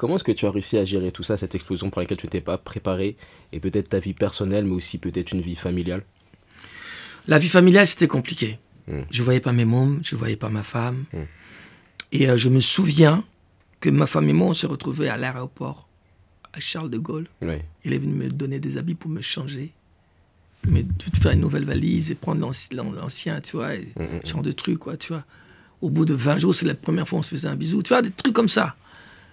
Comment est-ce que tu as réussi à gérer tout ça, cette explosion pour laquelle tu n'étais pas préparé, et peut-être ta vie personnelle, mais aussi peut-être une vie familiale La vie familiale, c'était compliqué. Hmm. Je ne voyais pas mes mômes, je ne voyais pas ma femme. Hmm. Et euh, je me souviens que ma femme et moi, on s'est retrouvés à l'aéroport, à Charles de Gaulle. Il est venu me donner des habits pour me changer, mais de faire une nouvelle valise et prendre l'ancien, tu vois, hmm, ce genre de trucs. quoi, tu vois. Au bout de 20 jours, c'est la première fois on se faisait un bisou, tu vois, des trucs comme ça.